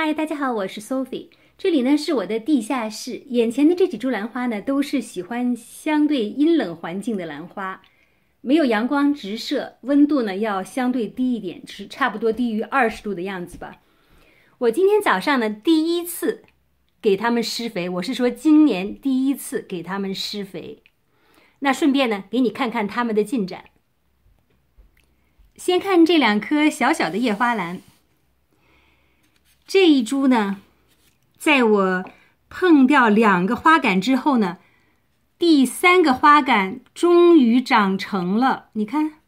嗨，大家好，我是 Sophie。这里呢是我的地下室，眼前的这几株兰花呢都是喜欢相对阴冷环境的兰花，没有阳光直射，温度呢要相对低一点，是差不多低于二十度的样子吧。我今天早上呢第一次给它们施肥，我是说今年第一次给它们施肥。那顺便呢给你看看它们的进展。先看这两颗小小的叶花兰。这一株呢，在我碰掉两个花杆之后呢，第三个花杆终于长成了。你看，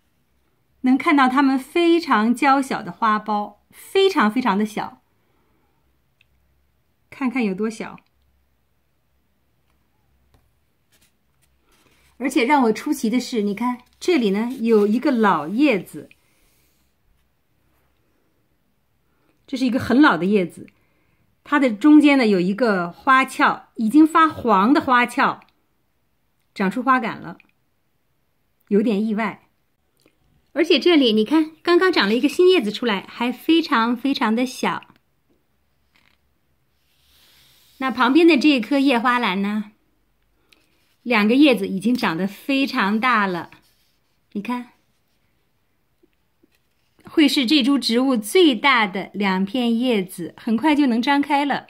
能看到它们非常娇小的花苞，非常非常的小。看看有多小。而且让我出奇的是，你看这里呢有一个老叶子。这是一个很老的叶子，它的中间呢有一个花鞘，已经发黄的花鞘，长出花杆了，有点意外。而且这里你看，刚刚长了一个新叶子出来，还非常非常的小。那旁边的这一棵叶花兰呢，两个叶子已经长得非常大了，你看。会是这株植物最大的两片叶子，很快就能张开了。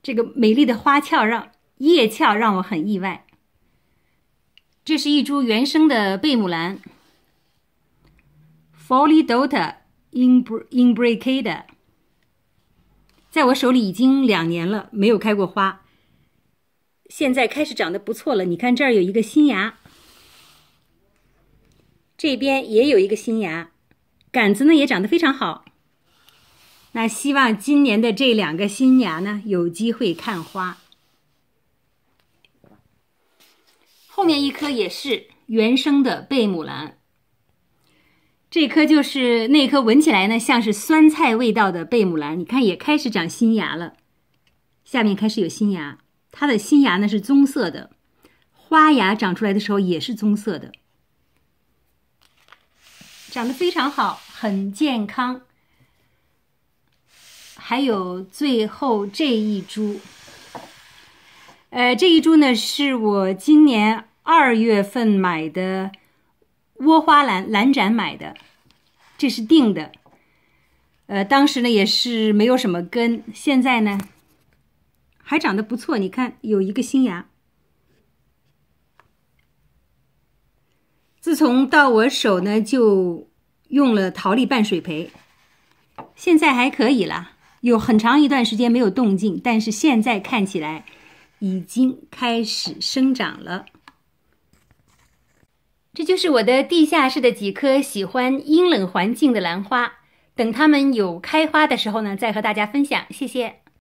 这个美丽的花鞘让叶鞘让我很意外。这是一株原生的贝母兰，Foliota i m b r i b r a c a d a 在我手里已经两年了，没有开过花。现在开始长得不错了，你看这儿有一个新芽。这边也有一个新芽，杆子呢也长得非常好。那希望今年的这两个新芽呢有机会看花。后面一棵也是原生的贝母兰，这棵就是那棵闻起来呢像是酸菜味道的贝母兰。你看也开始长新芽了，下面开始有新芽，它的新芽呢是棕色的，花芽长出来的时候也是棕色的。长得非常好，很健康。还有最后这一株，呃，这一株呢是我今年二月份买的，窝花兰兰展买的，这是定的。呃，当时呢也是没有什么根，现在呢还长得不错，你看有一个新芽。从到我手呢，就用了陶粒半水培，现在还可以了。有很长一段时间没有动静，但是现在看起来已经开始生长了。这就是我的地下室的几棵喜欢阴冷环境的兰花，等它们有开花的时候呢，再和大家分享。谢谢。